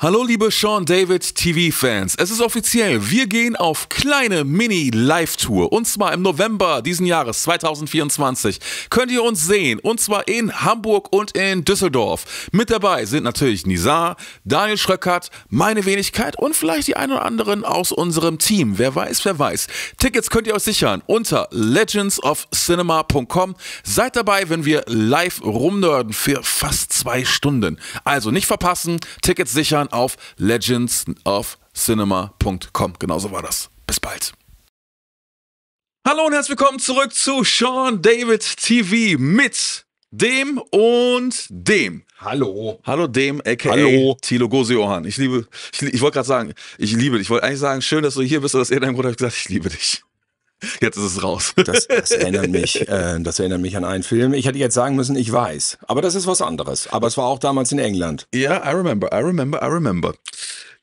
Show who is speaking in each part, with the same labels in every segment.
Speaker 1: Hallo liebe Sean David TV-Fans, es ist offiziell, wir gehen auf kleine Mini-Live-Tour und zwar im November diesen Jahres 2024 könnt ihr uns sehen und zwar in Hamburg und in Düsseldorf. Mit dabei sind natürlich Nizar, Daniel Schröckert, meine Wenigkeit und vielleicht die einen oder anderen aus unserem Team, wer weiß, wer weiß. Tickets könnt ihr euch sichern unter legendsofcinema.com. Seid dabei, wenn wir live rumnörden für fast zwei Stunden. Also nicht verpassen, Tickets sichern sondern auf legendsofcinema.com. Genauso war das. Bis bald. Hallo und herzlich willkommen zurück zu Sean David TV mit dem und dem. Hallo. Hallo dem, aka Hallo. Tilo Gosiohan. Ich liebe, ich, ich wollte gerade sagen, ich liebe dich. Ich wollte eigentlich sagen, schön, dass du hier bist, aber das irgendein Grund Bruder. ich gesagt, ich liebe dich. Jetzt ist es raus. Das, das
Speaker 2: erinnert mich, äh, das erinnert mich an einen Film. Ich hätte jetzt sagen müssen, ich weiß.
Speaker 1: Aber das ist was anderes. Aber es war auch damals in England. Ja, yeah, I remember, I remember, I remember.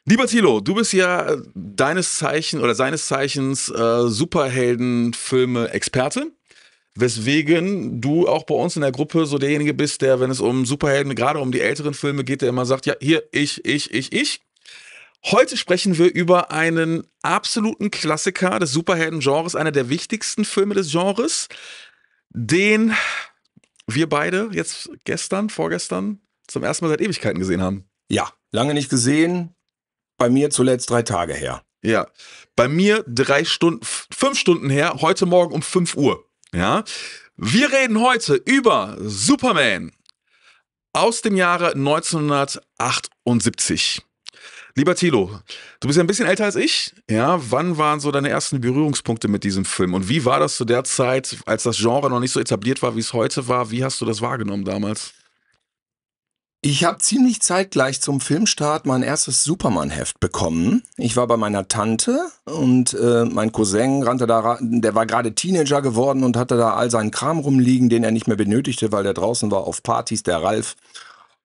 Speaker 1: Lieber Thilo, du bist ja deines Zeichen oder seines Zeichens äh, Superheldenfilme-Experte, weswegen du auch bei uns in der Gruppe so derjenige bist, der, wenn es um Superhelden, gerade um die älteren Filme geht, der immer sagt, ja, hier, ich, ich, ich, ich. Heute sprechen wir über einen absoluten Klassiker des Superhelden-Genres, einer der wichtigsten Filme des Genres, den wir beide jetzt gestern, vorgestern zum ersten Mal seit Ewigkeiten gesehen haben. Ja, lange nicht gesehen. Bei mir zuletzt drei Tage her. Ja, bei mir drei Stunden, fünf Stunden her, heute Morgen um 5 Uhr. Ja, wir reden heute über Superman aus dem Jahre 1978. Lieber Thilo, du bist ja ein bisschen älter als ich. Ja, wann waren so deine ersten Berührungspunkte mit diesem Film? Und wie war das zu der Zeit, als das Genre noch nicht so etabliert war, wie es heute war? Wie hast du das wahrgenommen damals? Ich habe ziemlich zeitgleich zum Filmstart mein erstes
Speaker 2: Superman-Heft bekommen. Ich war bei meiner Tante und äh, mein Cousin rannte da, der war gerade Teenager geworden und hatte da all seinen Kram rumliegen, den er nicht mehr benötigte, weil der draußen war auf Partys, der Ralf.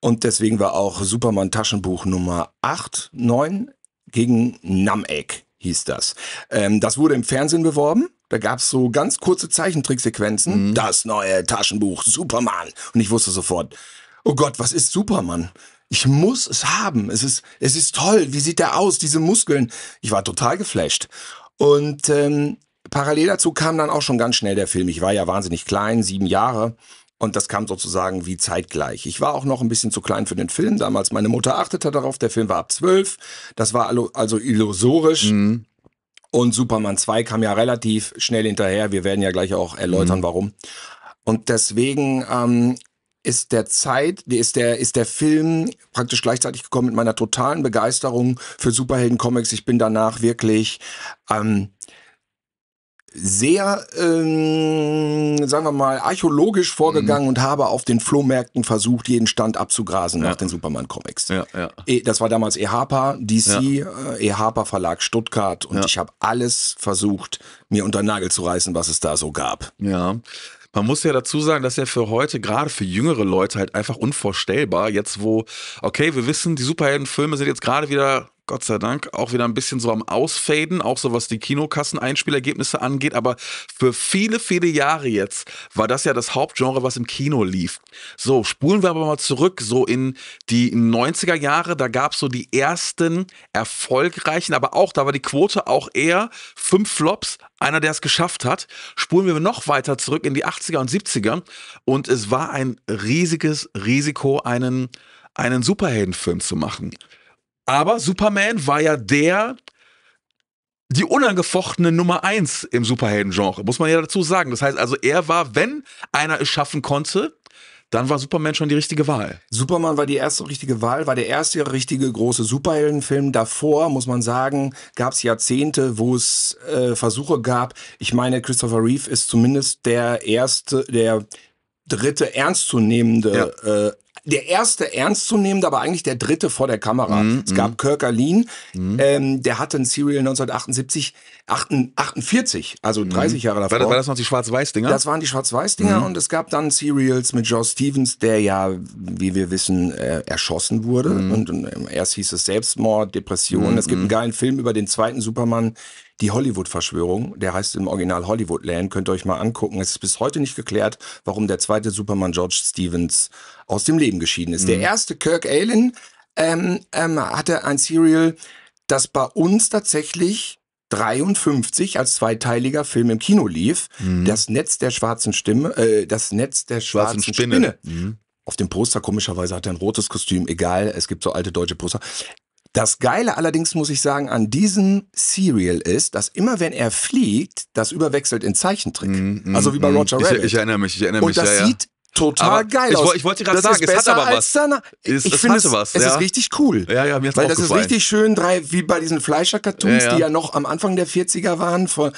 Speaker 2: Und deswegen war auch Superman Taschenbuch Nummer 8, 9 gegen Namek hieß das. Ähm, das wurde im Fernsehen beworben. Da gab es so ganz kurze Zeichentricksequenzen. Mhm. Das neue Taschenbuch Superman. Und ich wusste sofort, oh Gott, was ist Superman? Ich muss es haben. Es ist, es ist toll. Wie sieht der aus? Diese Muskeln. Ich war total geflasht. Und ähm, parallel dazu kam dann auch schon ganz schnell der Film. Ich war ja wahnsinnig klein, sieben Jahre. Und das kam sozusagen wie zeitgleich. Ich war auch noch ein bisschen zu klein für den Film damals. Meine Mutter achtete darauf, der Film war ab zwölf. Das war also illusorisch. Mhm. Und Superman 2 kam ja relativ schnell hinterher. Wir werden ja gleich auch erläutern, mhm. warum. Und deswegen ähm, ist der Zeit, ist der, ist der Film praktisch gleichzeitig gekommen mit meiner totalen Begeisterung für Superhelden-Comics. Ich bin danach wirklich ähm, sehr, ähm, sagen wir mal, archäologisch vorgegangen mhm. und habe auf den Flohmärkten versucht, jeden Stand abzugrasen ja. nach den Superman-Comics. Ja, ja. E, das war damals eHapa, DC, eHapa
Speaker 1: äh, e Verlag Stuttgart und ich habe alles versucht, mir unter den Nagel zu reißen, was es da so gab. Ja. Man muss ja dazu sagen, dass ja für heute, gerade für jüngere Leute, halt einfach unvorstellbar, jetzt wo, okay, wir wissen, die Superheldenfilme sind jetzt gerade wieder Gott sei Dank, auch wieder ein bisschen so am Ausfaden, auch so was die Kinokassen-Einspielergebnisse angeht. Aber für viele, viele Jahre jetzt war das ja das Hauptgenre, was im Kino lief. So, spulen wir aber mal zurück, so in die 90er Jahre. Da gab es so die ersten erfolgreichen, aber auch, da war die Quote auch eher fünf Flops, einer, der es geschafft hat. Spulen wir noch weiter zurück in die 80er und 70er. Und es war ein riesiges Risiko, einen einen Superheldenfilm zu machen. Aber Superman war ja der, die unangefochtene Nummer eins im Superhelden-Genre, muss man ja dazu sagen. Das heißt also, er war, wenn einer es schaffen konnte, dann war Superman schon die richtige Wahl. Superman war die erste richtige Wahl, war der erste richtige große Superheldenfilm.
Speaker 2: Davor, muss man sagen, gab es Jahrzehnte, wo es äh, Versuche gab. Ich meine, Christopher Reeve ist zumindest der erste, der dritte ernstzunehmende ja. äh, der erste ernstzunehmende, aber eigentlich der dritte vor der Kamera. Mm, es gab mm. Kirk Alin, mm. ähm, der hatte ein Serial 1978, 48, also 30 mhm. Jahre davor. War das, war das
Speaker 1: noch die Schwarz-Weiß-Dinger? Das waren die Schwarz-Weiß-Dinger mhm. und
Speaker 2: es gab dann Serials mit Joss Stevens, der ja, wie wir wissen, äh, erschossen wurde. Mhm. Und, und, ähm, erst hieß es Selbstmord, Depression. Es gibt einen geilen Film über den zweiten Superman, die Hollywood-Verschwörung, der heißt im Original Hollywoodland, könnt ihr euch mal angucken. Es ist bis heute nicht geklärt, warum der zweite Superman George Stevens aus dem Leben geschieden ist. Mhm. Der erste Kirk Allen ähm, ähm, hatte ein Serial, das bei uns tatsächlich 53 als zweiteiliger Film im Kino lief. Mhm. Das Netz der schwarzen Stimme, äh, das Netz der schwarzen, schwarzen Spinne. Spinne. Mhm. Auf dem Poster komischerweise hat er ein rotes Kostüm, egal, es gibt so alte deutsche Poster. Das Geile allerdings, muss ich sagen, an diesem Serial ist, dass immer wenn er fliegt, das überwechselt in Zeichentrick. Mm, mm, also wie bei mhm. Roger mm. Rabbit. Ich, ich, erinnere mich, ich erinnere mich. Und das ja, sieht ja total aber geil ich, aus. Ich wollte gerade sagen, ist es hat aber was. Danach. Ist, ich finde es, was, es ja. ist richtig
Speaker 1: cool. Ja, ja, mir hat's Weil das gefallen. ist richtig
Speaker 2: schön, drei, wie bei diesen Fleischer-Cartoons, ja, ja. die ja noch am Anfang der 40er waren. Voll.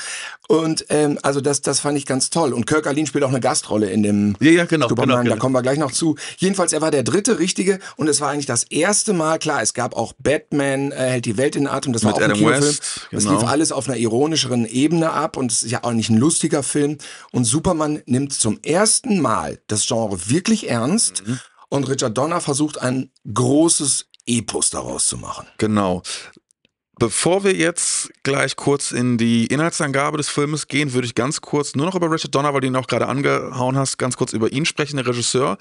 Speaker 2: Und ähm, also das, das fand ich ganz toll. Und Kirk Alin spielt auch eine Gastrolle in dem ja, ja, genau, Superman, genau, genau. da kommen wir gleich noch zu. Jedenfalls, er war der dritte richtige und es war eigentlich das erste Mal, klar, es gab auch Batman, äh, hält die Welt in Atem, das Mit war auch Adam ein Kinofilm. West, genau. Das lief alles auf einer ironischeren Ebene ab und es ist ja auch nicht ein lustiger Film. Und Superman nimmt zum ersten Mal das das Genre wirklich ernst mhm. und Richard Donner versucht ein großes Epos daraus zu machen.
Speaker 1: Genau. Bevor wir jetzt gleich kurz in die Inhaltsangabe des Filmes gehen, würde ich ganz kurz nur noch über Richard Donner, weil du ihn auch gerade angehauen hast, ganz kurz über ihn sprechen, der Regisseur.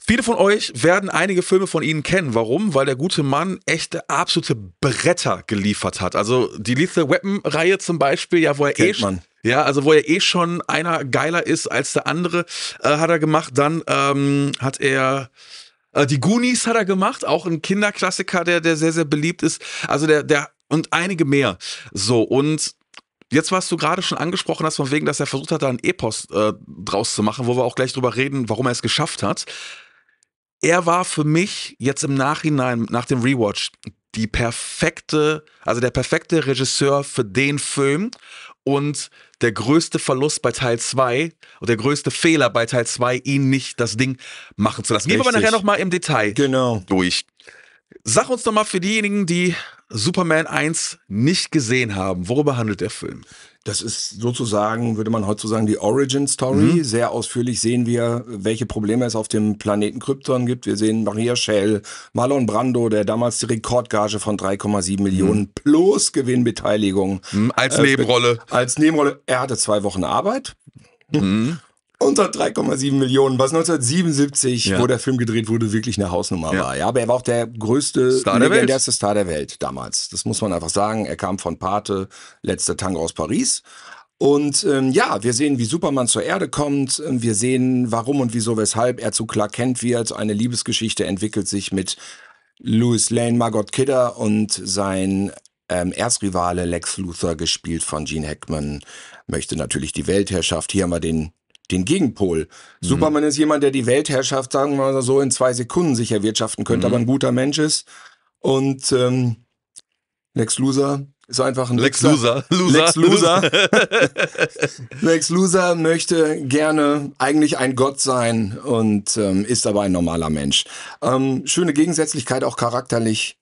Speaker 1: Viele von euch werden einige Filme von ihnen kennen. Warum? Weil der gute Mann echte absolute Bretter geliefert hat. Also die Lethal Weapon-Reihe zum Beispiel, ja, wo er Kennt eh man. Ja, also wo er eh schon einer geiler ist als der andere, äh, hat er gemacht. Dann ähm, hat er äh, die Goonies hat er gemacht, auch ein Kinderklassiker, der, der sehr, sehr beliebt ist. Also der, der, und einige mehr. So, und Jetzt, was du gerade schon angesprochen hast, von wegen, dass er versucht hat, da einen Epos äh, draus zu machen, wo wir auch gleich drüber reden, warum er es geschafft hat. Er war für mich jetzt im Nachhinein, nach dem Rewatch, die perfekte, also der perfekte Regisseur für den Film und der größte Verlust bei Teil 2 und der größte Fehler bei Teil 2, ihn nicht das Ding machen zu lassen. Gehen wir aber nachher nochmal im Detail genau. durch. Sag uns doch mal für diejenigen, die Superman 1 nicht gesehen haben, worüber handelt der Film? Das ist
Speaker 2: sozusagen, würde man heute so sagen, die Origin Story. Mhm. Sehr ausführlich sehen wir, welche Probleme es auf dem Planeten Krypton gibt. Wir sehen Maria Schell, Marlon Brando, der damals die Rekordgage von 3,7 mhm. Millionen plus Gewinnbeteiligung. Mhm, als äh, Nebenrolle. Als Nebenrolle. Er hatte zwei Wochen Arbeit. Mhm unter 3,7 Millionen, was 1977, ja. wo der Film gedreht wurde, wirklich eine Hausnummer ja. war. Ja, aber er war auch der größte, Star der, Welt. Star der Welt damals. Das muss man einfach sagen. Er kam von Pate, letzter Tango aus Paris. Und ähm, ja, wir sehen, wie Superman zur Erde kommt. Wir sehen, warum und wieso, weshalb er zu Clark Kent wird. Eine Liebesgeschichte entwickelt sich mit Louis Lane, Margot Kidder und sein ähm, Erzrivale Lex Luthor, gespielt von Gene Hackman, möchte natürlich die Weltherrschaft. Hier haben wir den den Gegenpol. Mhm. Superman ist jemand, der die Weltherrschaft, sagen wir mal so, in zwei Sekunden sich erwirtschaften könnte, mhm. aber ein guter Mensch ist. Und ähm, Lex Loser ist einfach ein Lex Loser. Loser. Lex Loser. Lex Loser möchte gerne eigentlich ein Gott sein und ähm, ist aber ein normaler Mensch. Ähm, schöne Gegensätzlichkeit auch charakterlich.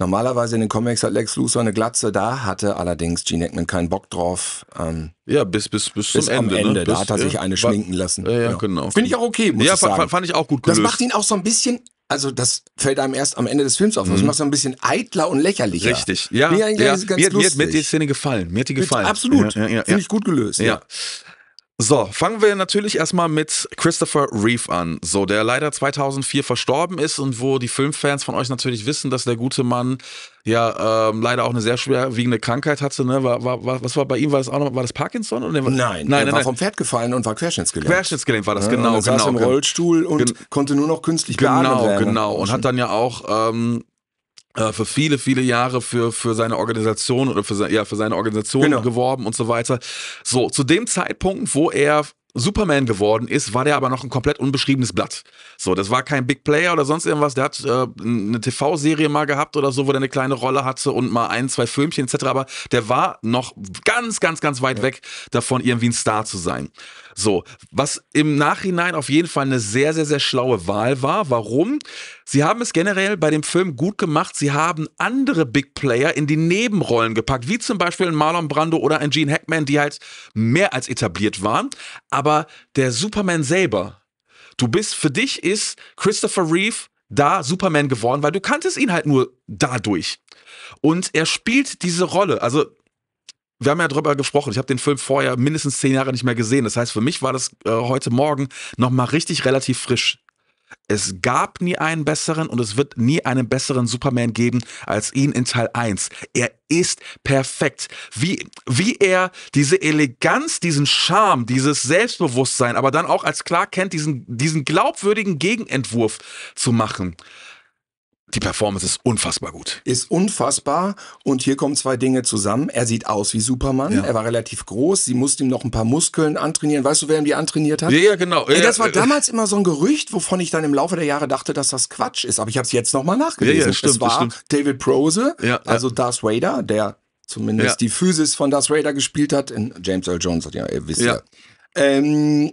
Speaker 2: Normalerweise in den Comics hat Lex Luthor eine Glatze, da hatte allerdings Gene Hackman keinen Bock drauf. Ähm, ja, bis, bis, bis, bis zum Ende. Ende. Ne? Da bis, hat er sich ja, eine schminken lassen. Ja, ja genau. genau. Finde ich auch okay, muss ja, ich sagen. fand ich auch gut gelöst. Das macht ihn auch so ein bisschen also das fällt einem erst am Ende des Films auf. Das mhm. macht so ein bisschen eitler und lächerlicher. Richtig, ja. Mir, ja. mir, mir, mir hat die Szene
Speaker 1: gefallen. Mir hat die gefallen. Mit, absolut. Ja, ja, ja Finde ich gut gelöst. Ja. So, fangen wir natürlich erstmal mit Christopher Reeve an, so der leider 2004 verstorben ist und wo die Filmfans von euch natürlich wissen, dass der gute Mann ja ähm, leider auch eine sehr schwerwiegende Krankheit hatte. Ne? War, war, war, was war bei ihm? War das auch noch, war das Parkinson? Oder? Nein, nein, er nein, war nein. vom
Speaker 2: Pferd gefallen und war querschnittsgelähmt.
Speaker 1: Querschnittsgelähmt war das, ja, genau. er genau, saß im genau.
Speaker 2: Rollstuhl und konnte nur noch künstlich genau, werden. Genau, genau. Und hat dann
Speaker 1: ja auch ähm, äh, für viele, viele Jahre für, für seine Organisation oder für, se ja, für seine Organisation genau. geworben und so weiter. So, zu dem Zeitpunkt, wo er Superman geworden ist, war der aber noch ein komplett unbeschriebenes Blatt. So, das war kein Big Player oder sonst irgendwas. Der hat äh, eine TV-Serie mal gehabt oder so, wo der eine kleine Rolle hatte und mal ein, zwei Filmchen etc. Aber der war noch ganz, ganz, ganz weit ja. weg davon, irgendwie ein Star zu sein. So, was im Nachhinein auf jeden Fall eine sehr, sehr, sehr schlaue Wahl war. Warum? Sie haben es generell bei dem Film gut gemacht. Sie haben andere Big Player in die Nebenrollen gepackt, wie zum Beispiel ein Marlon Brando oder ein Gene Hackman, die halt mehr als etabliert waren. Aber der Superman selber, du bist, für dich ist Christopher Reeve da Superman geworden, weil du kanntest ihn halt nur dadurch. Und er spielt diese Rolle. Also wir haben ja drüber gesprochen. Ich habe den Film vorher mindestens zehn Jahre nicht mehr gesehen. Das heißt, für mich war das äh, heute Morgen nochmal richtig relativ frisch. Es gab nie einen besseren und es wird nie einen besseren Superman geben als ihn in Teil 1. Er ist perfekt. Wie, wie er diese Eleganz, diesen Charme, dieses Selbstbewusstsein, aber dann auch als klar kennt, diesen, diesen glaubwürdigen Gegenentwurf zu machen. Die Performance ist unfassbar gut. Ist
Speaker 2: unfassbar. Und hier kommen zwei Dinge zusammen. Er sieht aus wie Superman. Ja. Er war relativ groß. Sie musste ihm noch ein paar Muskeln antrainieren. Weißt du, wer ihm die antrainiert hat? Ja, genau. Ey, das war damals immer so ein Gerücht, wovon ich dann im Laufe der Jahre dachte, dass das Quatsch ist. Aber ich habe es jetzt nochmal nachgelesen. Ja, ja, stimmt, es war stimmt. David Prose, also Darth Vader, der zumindest die Physis von Darth Vader gespielt hat. In James Earl Jones, ja, ihr wisst ja. Ähm,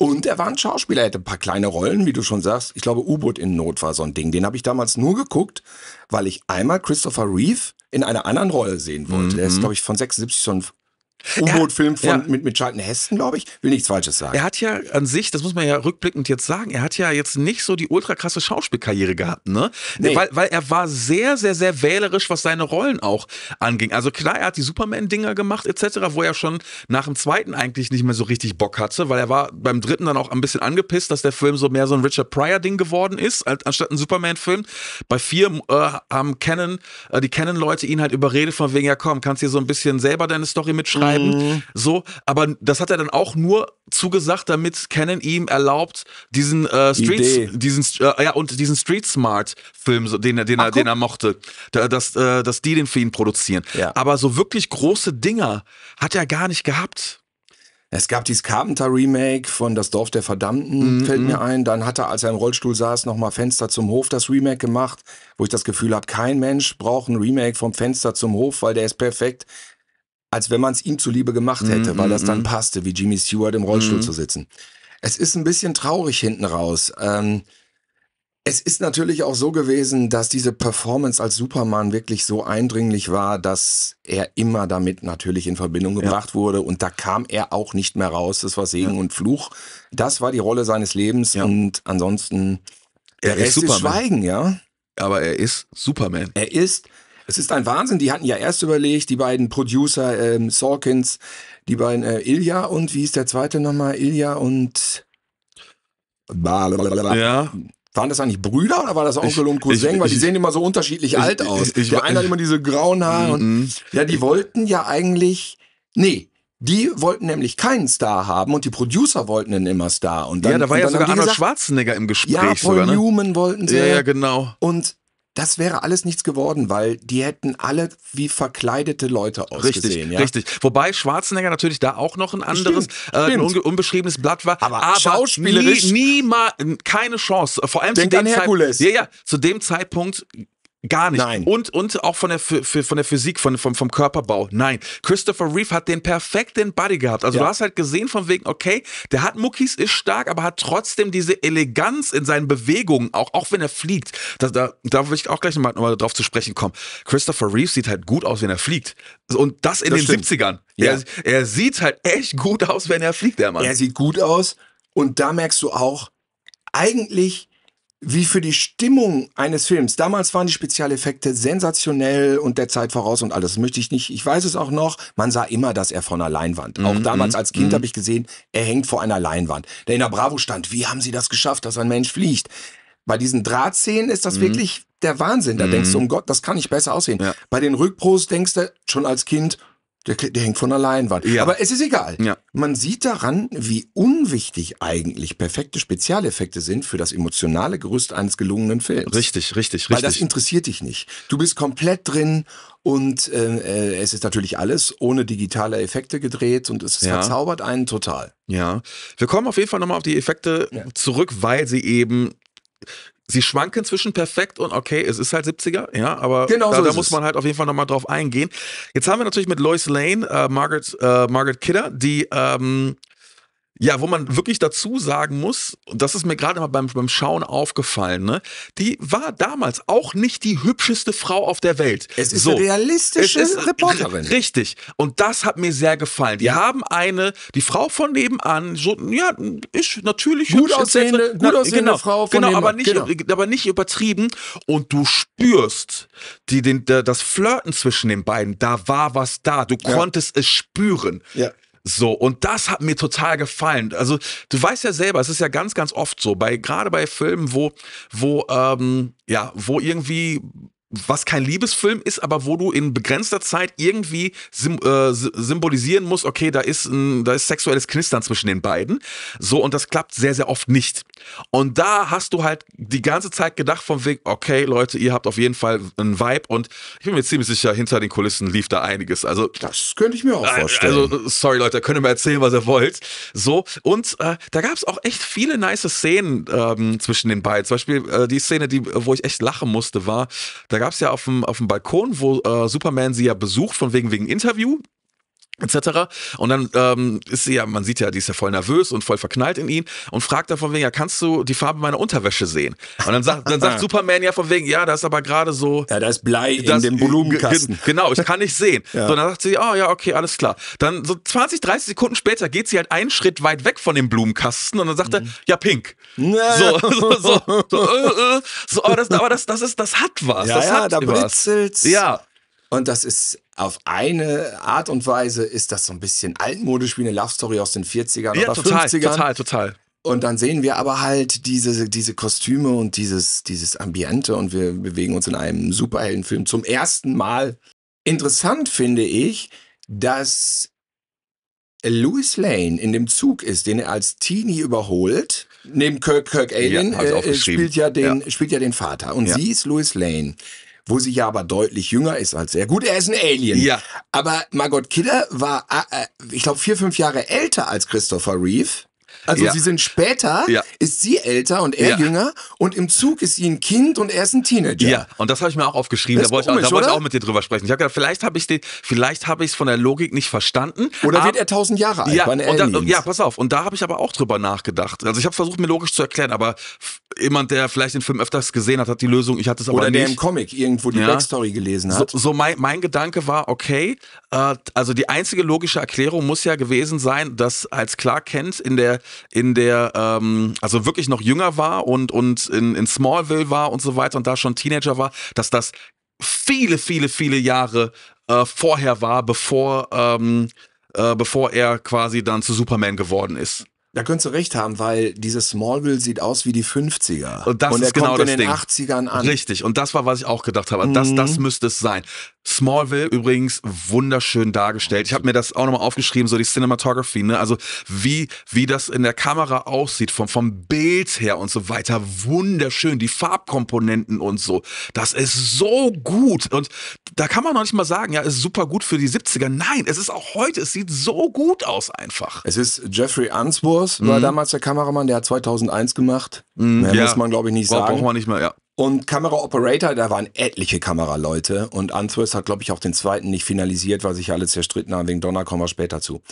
Speaker 2: und er war ein Schauspieler, er hatte ein paar kleine Rollen, wie du schon sagst. Ich glaube, U-Boot in Not war so ein Ding. Den habe ich damals nur geguckt, weil ich einmal Christopher Reeve in einer anderen Rolle sehen wollte. Mhm. Der ist, mhm. glaube ich, von 76 so ein U-Boot-Film ja. mit,
Speaker 1: mit Charlton Heston, glaube ich. Will nichts Falsches sagen. Er hat ja an sich, das muss man ja rückblickend jetzt sagen, er hat ja jetzt nicht so die ultra krasse Schauspielkarriere gehabt, ne? Nee. Weil, weil er war sehr, sehr, sehr wählerisch, was seine Rollen auch anging. Also klar, er hat die Superman-Dinger gemacht, etc., wo er schon nach dem zweiten eigentlich nicht mehr so richtig Bock hatte, weil er war beim dritten dann auch ein bisschen angepisst, dass der Film so mehr so ein Richard Pryor-Ding geworden ist, anstatt ein Superman-Film. Bei vier äh, haben Canon, äh, die Canon-Leute ihn halt überredet, von wegen, ja komm, kannst du dir so ein bisschen selber deine Story mitschreiben. Mhm schreiben. Mhm. So, aber das hat er dann auch nur zugesagt, damit Canon ihm erlaubt, diesen äh, Street, diesen äh, ja und diesen Street Smart Film, den er, den Ach, er, den er mochte, da, dass, äh, dass die den für ihn produzieren. Ja. Aber so wirklich große Dinger hat er gar nicht gehabt.
Speaker 2: Es gab dieses Carpenter-Remake von Das Dorf der Verdammten, mm -hmm. fällt mir ein. Dann hat er, als er im Rollstuhl saß, nochmal Fenster zum Hof das Remake gemacht, wo ich das Gefühl habe, kein Mensch braucht ein Remake vom Fenster zum Hof, weil der ist perfekt als wenn man es ihm zuliebe gemacht hätte, mm, weil mm, das dann mm. passte, wie Jimmy Stewart im Rollstuhl mhm. zu sitzen. Es ist ein bisschen traurig hinten raus. Ähm, es ist natürlich auch so gewesen, dass diese Performance als Superman wirklich so eindringlich war, dass er immer damit natürlich in Verbindung gebracht ja. wurde und da kam er auch nicht mehr raus. Das war Segen ja. und Fluch. Das war die Rolle seines Lebens ja. und ansonsten der er Rest ist, ist Schweigen, ja. Aber er ist Superman. Er ist es ist ein Wahnsinn. Die hatten ja erst überlegt, die beiden Producer ähm, Sorkins, die beiden äh, Ilja und wie ist der zweite nochmal? Ilja und. Blablabla. Ja. Waren das eigentlich Brüder oder war das Onkel ich, und Cousin? Ich, Weil die ich, sehen immer so unterschiedlich alt aus. Ich, der eine hat immer diese grauen Haare. Und, mhm. ja, die wollten ja eigentlich. Nee, die wollten nämlich keinen Star haben und die Producer wollten ihn immer Star. Und dann, ja, da war ja sogar Arnold gesagt, Schwarzenegger im Gespräch. Ja, Paul sogar, ne? Newman wollten sie. Ja, ja, genau. Und das wäre alles nichts geworden, weil die hätten
Speaker 1: alle wie verkleidete Leute ausgesehen. Richtig, ja? richtig. Wobei Schwarzenegger natürlich da auch noch ein anderes, äh, stimmt, äh, stimmt. Ein unbeschriebenes Blatt war. Aber, aber schauspielerisch. Nie, nie mal, keine Chance. Vor allem Denk zu dem an Herkules. Zeit, ja, ja, zu dem Zeitpunkt Gar nicht. Nein. Und, und auch von der, von der Physik, von, vom, vom Körperbau. Nein. Christopher Reeve hat den perfekten Body gehabt. Also ja. du hast halt gesehen von wegen, okay, der hat Muckis, ist stark, aber hat trotzdem diese Eleganz in seinen Bewegungen, auch, auch wenn er fliegt. Da, da, da will ich auch gleich nochmal, nochmal drauf zu sprechen kommen. Christopher Reeve sieht halt gut aus, wenn er fliegt. Und das in das den stimmt. 70ern. Ja. Er, er sieht halt echt gut aus, wenn er fliegt, der Mann. Er sieht gut aus. Und da merkst du auch, eigentlich
Speaker 2: wie für die Stimmung eines Films. Damals waren die Spezialeffekte sensationell und der Zeit voraus und alles. Das möchte ich nicht. Ich weiß es auch noch. Man sah immer, dass er vor einer Leinwand. Auch mhm, damals mhm, als Kind mm. habe ich gesehen, er hängt vor einer Leinwand. Der in der Bravo stand. Wie haben sie das geschafft, dass ein Mensch fliegt? Bei diesen Drahtszenen ist das mhm. wirklich der Wahnsinn. Da denkst du, um Gott, das kann nicht besser aussehen. Ja. Bei den Rückpros denkst du schon als Kind, der, der hängt von der Leinwand. Ja. Aber es ist egal. Ja. Man sieht daran, wie unwichtig eigentlich perfekte Spezialeffekte sind für das emotionale Gerüst eines gelungenen Films. Richtig, richtig, richtig. Weil das interessiert dich nicht. Du bist komplett drin und äh, äh, es ist natürlich alles ohne digitale Effekte gedreht und es ja. verzaubert
Speaker 1: einen total. Ja. Wir kommen auf jeden Fall nochmal auf die Effekte zurück, weil sie eben sie schwanken zwischen perfekt und okay, es ist halt 70er, ja, aber genau da, so da muss man halt auf jeden Fall nochmal drauf eingehen. Jetzt haben wir natürlich mit Lois Lane, äh, Margaret, äh, Margaret Kidder, die ähm, ja, wo man wirklich dazu sagen muss, und das ist mir gerade mal beim, beim Schauen aufgefallen, ne? die war damals auch nicht die hübscheste Frau auf der Welt. Es ist so, eine realistische ist Reporterin. Richtig. Und das hat mir sehr gefallen. Die ja. haben eine, die Frau von nebenan, so, ja, ist natürlich gut hübsch, aussehende, gut aussehende genau, Frau von genau, aber nicht, genau. aber nicht übertrieben. Und du spürst die, den, das Flirten zwischen den beiden. Da war was da. Du ja. konntest es spüren. Ja. So, und das hat mir total gefallen. Also, du weißt ja selber, es ist ja ganz, ganz oft so, bei, gerade bei Filmen, wo, wo, ähm, ja, wo irgendwie was kein Liebesfilm ist, aber wo du in begrenzter Zeit irgendwie sim äh, symbolisieren musst, okay, da ist, ein, da ist sexuelles Knistern zwischen den beiden. So, und das klappt sehr, sehr oft nicht. Und da hast du halt die ganze Zeit gedacht vom Weg, okay, Leute, ihr habt auf jeden Fall einen Vibe und ich bin mir ziemlich sicher, hinter den Kulissen lief da einiges. Also, das könnte ich mir auch äh, vorstellen. Also, äh, sorry Leute, könnt ihr mir erzählen, was ihr wollt. So, und äh, da gab es auch echt viele nice Szenen ähm, zwischen den beiden. Zum Beispiel äh, die Szene, die, wo ich echt lachen musste, war, da da gab es ja auf dem, auf dem Balkon, wo äh, Superman sie ja besucht, von wegen wegen Interview etc. Und dann ähm, ist sie ja, man sieht ja, die ist ja voll nervös und voll verknallt in ihn und fragt dann von wegen, ja, kannst du die Farbe meiner Unterwäsche sehen? Und dann sagt, dann sagt Superman ja von wegen, ja, da ist aber gerade so. Ja, da ist Blei das, in dem Volumenkasten. Genau, ich kann nicht sehen. Ja. So, dann sagt sie, oh ja, okay, alles klar. Dann so 20, 30 Sekunden später geht sie halt einen Schritt weit weg von dem Blumenkasten und dann sagt mhm. er, ja, pink. Naja. So, so, so, so, äh, äh. so oh, das, aber das, das ist, das hat was. Ja, das ja, hat da was. blitzelt's. Ja.
Speaker 2: Und das ist auf eine Art und Weise ist das so ein bisschen altmodisch wie eine Love Story aus den 40ern ja, oder total, 50ern. Total, total. Und dann sehen wir aber halt diese, diese Kostüme und dieses, dieses Ambiente und wir bewegen uns in einem Superheldenfilm zum ersten Mal. Interessant finde ich, dass Louis Lane in dem Zug ist, den er als Teenie überholt. Neben Kirk, Kirk Alien ja, äh, äh spielt, ja den, ja. spielt ja den Vater und sie ist Louis Lane wo sie ja aber deutlich jünger ist als er. Gut, er ist ein Alien. Ja. Aber Margot Kidder war, äh, äh ich glaube, vier, fünf Jahre älter als
Speaker 1: Christopher Reeve. Also ja. sie sind
Speaker 2: später, ja. ist sie älter und er ja. jünger und im Zug ist sie ein Kind und er ist ein Teenager.
Speaker 1: Ja, und das habe ich mir auch aufgeschrieben, das da wollte ich, auch, wollt ich auch mit dir drüber sprechen. Ich habe gedacht, vielleicht habe ich den, vielleicht habe ich es von der Logik nicht verstanden. Oder wird er
Speaker 2: tausend Jahre alt? Ja, und da, ja
Speaker 1: pass auf. Und da habe ich aber auch drüber nachgedacht. Also ich habe versucht, mir logisch zu erklären, aber jemand, der vielleicht den Film öfters gesehen hat, hat die Lösung, ich hatte es aber Oder nicht. Oder der im Comic irgendwo die ja. Backstory gelesen hat. So, so mein, mein, Gedanke war, okay, äh, also die einzige logische Erklärung muss ja gewesen sein, dass als Clark Kent in der, in der, ähm, also wirklich noch jünger war und, und in, in Smallville war und so weiter und da schon Teenager war, dass das viele, viele, viele Jahre äh, vorher war, bevor, ähm, äh, bevor er quasi dann zu Superman geworden ist.
Speaker 2: Da könntest du recht haben, weil dieses Smallville sieht aus wie die 50er.
Speaker 1: Und das und ist genau kommt das in den Ding. 80ern an. Richtig, und das war, was ich auch gedacht habe. Das, das mhm. müsste es sein. Smallville übrigens wunderschön dargestellt. Ich habe mir das auch nochmal aufgeschrieben, so die Cinematography, ne? Also wie, wie das in der Kamera aussieht, vom, vom Bild her und so weiter. Wunderschön, die Farbkomponenten und so. Das ist so gut. Und da kann man noch nicht mal sagen, ja, ist super gut für die 70er. Nein, es ist auch heute, es sieht so gut aus einfach.
Speaker 2: Es ist Jeffrey Answorth, mhm. war damals der Kameramann, der hat 2001 gemacht. Mhm, ja. Muss man, glaube ich, nicht sagen. Braucht man nicht mehr, ja. Und Kamera Operator, da waren etliche Kameraleute und Antwist hat, glaube ich, auch den zweiten nicht finalisiert, weil sich alle zerstritten haben. Wegen Donner kommen wir später zu.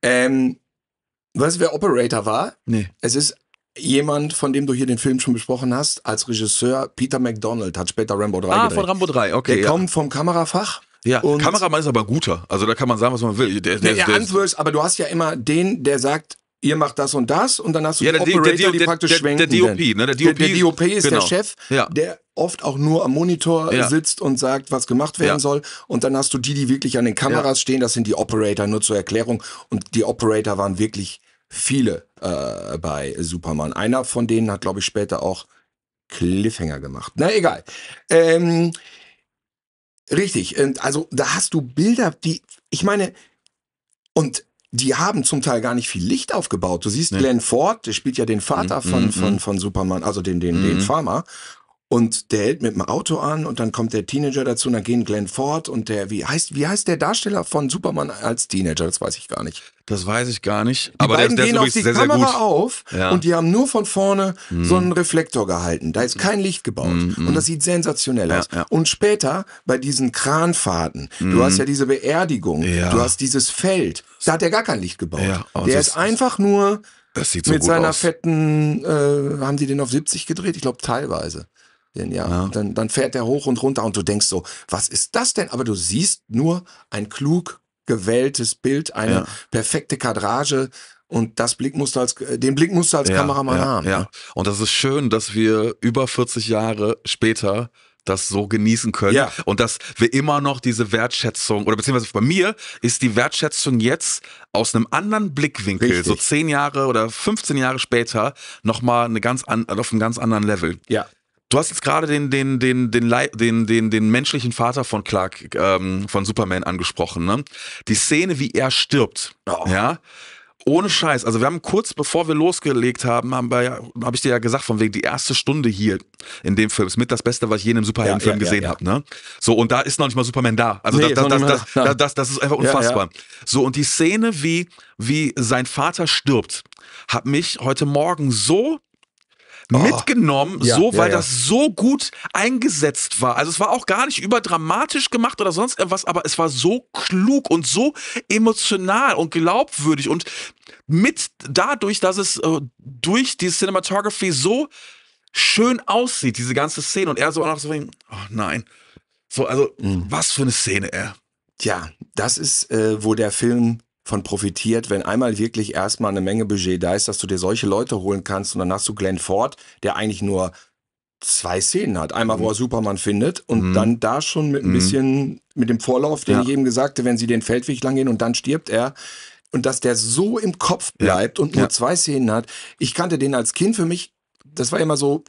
Speaker 2: Ähm, weißt du, wer Operator war? Nee. Es ist jemand, von dem du hier den Film schon besprochen hast, als Regisseur Peter McDonald, hat später Rambo 3 Ah, gedreht. von Rambo 3, okay. Der ja. kommt vom Kamerafach.
Speaker 1: Ja, Kameramann ist aber guter. Also da kann man sagen, was man will. Der, der, nee, der, der
Speaker 2: Antwort, aber du hast ja immer den, der sagt, ihr macht das und das und dann hast du ja, den der, Operator, ne? der, der, die praktisch schwenken. Der DOP, ne? Der DOP, der, DOP ist genau. der Chef, ja. der oft auch nur am Monitor ja. sitzt und sagt, was gemacht werden ja. soll. Und dann hast du die, die wirklich an den Kameras stehen, das sind die Operator, nur zur Erklärung. Und die Operator waren wirklich viele äh, bei Superman. Einer von denen hat, glaube ich, später auch Cliffhanger gemacht. Na egal. Ähm, richtig, ähm, also da hast du Bilder, die, ich meine, und die haben zum Teil gar nicht viel Licht aufgebaut. Du siehst nee. Glenn Ford, der spielt ja den Vater mhm. von, mhm. von, mhm. von Superman, also den, den, mhm. den Farmer. Und der hält mit dem Auto an und dann kommt der Teenager dazu und dann gehen Glenn Ford und der, wie heißt, wie heißt der Darsteller von Superman als Teenager? Das weiß ich gar nicht.
Speaker 1: Das weiß ich gar nicht. Die aber beiden der, der gehen ist auf die sehr, Kamera sehr auf ja. und die haben
Speaker 2: nur von vorne mhm. so einen Reflektor gehalten. Da ist kein Licht gebaut. Mhm. Und das sieht sensationell aus. Ja. Und später bei diesen Kranfahrten, mhm. du hast ja diese Beerdigung, du hast dieses Feld, da hat er gar kein Licht gebaut. Oh, der ist einfach nur
Speaker 1: so mit seiner aus.
Speaker 2: fetten, äh, haben die den auf 70 gedreht? Ich glaube teilweise. Denn ja, ja. Dann, dann fährt er hoch und runter und du denkst so, was ist das denn? Aber du siehst nur ein klug gewähltes Bild, eine ja. perfekte Kadrage und das Blick musst du als, äh, den Blick musst du als ja, Kameramann ja,
Speaker 1: haben. Ja. Ne? Und das ist schön, dass wir über 40 Jahre später das so genießen können ja. und dass wir immer noch diese Wertschätzung oder beziehungsweise bei mir ist die Wertschätzung jetzt aus einem anderen Blickwinkel, Richtig. so 10 Jahre oder 15 Jahre später nochmal eine ganz an, auf einem ganz anderen Level. Ja, Du hast jetzt gerade den, den, den, den, den, den, den menschlichen Vater von Clark, ähm, von Superman angesprochen. Ne? Die Szene, wie er stirbt, oh. ja, ohne Scheiß. Also wir haben kurz bevor wir losgelegt haben, haben wir, habe ich dir ja gesagt, von wegen die erste Stunde hier in dem Film ist mit das Beste, was ich je in einem Superheldenfilm ja, ja, gesehen ja, habe. Ne? So und da ist noch nicht mal Superman da. Also nee, das, das, das, das, das, das, ist einfach unfassbar. So und die Szene, wie wie sein Vater stirbt, hat mich heute Morgen so Oh. mitgenommen, ja, so, weil ja, ja. das so gut eingesetzt war. Also es war auch gar nicht überdramatisch gemacht oder sonst irgendwas, aber es war so klug und so emotional und glaubwürdig und mit dadurch, dass es äh, durch die Cinematography so schön aussieht, diese ganze Szene und er so auch noch so, oh nein. So, also, mhm. was für eine Szene, er. Tja,
Speaker 2: das ist, äh, wo der Film von profitiert, wenn einmal wirklich erstmal eine Menge Budget da ist, dass du dir solche Leute holen kannst und dann hast du Glenn Ford, der eigentlich nur zwei Szenen hat. Einmal, mhm. wo er Superman findet und mhm. dann da schon mit ein mhm. bisschen, mit dem Vorlauf, den ja. ich eben gesagt habe, wenn sie den Feldweg lang gehen und dann stirbt er, und dass der so im Kopf bleibt ja. und nur ja. zwei Szenen hat. Ich kannte den als Kind für mich. Das war immer so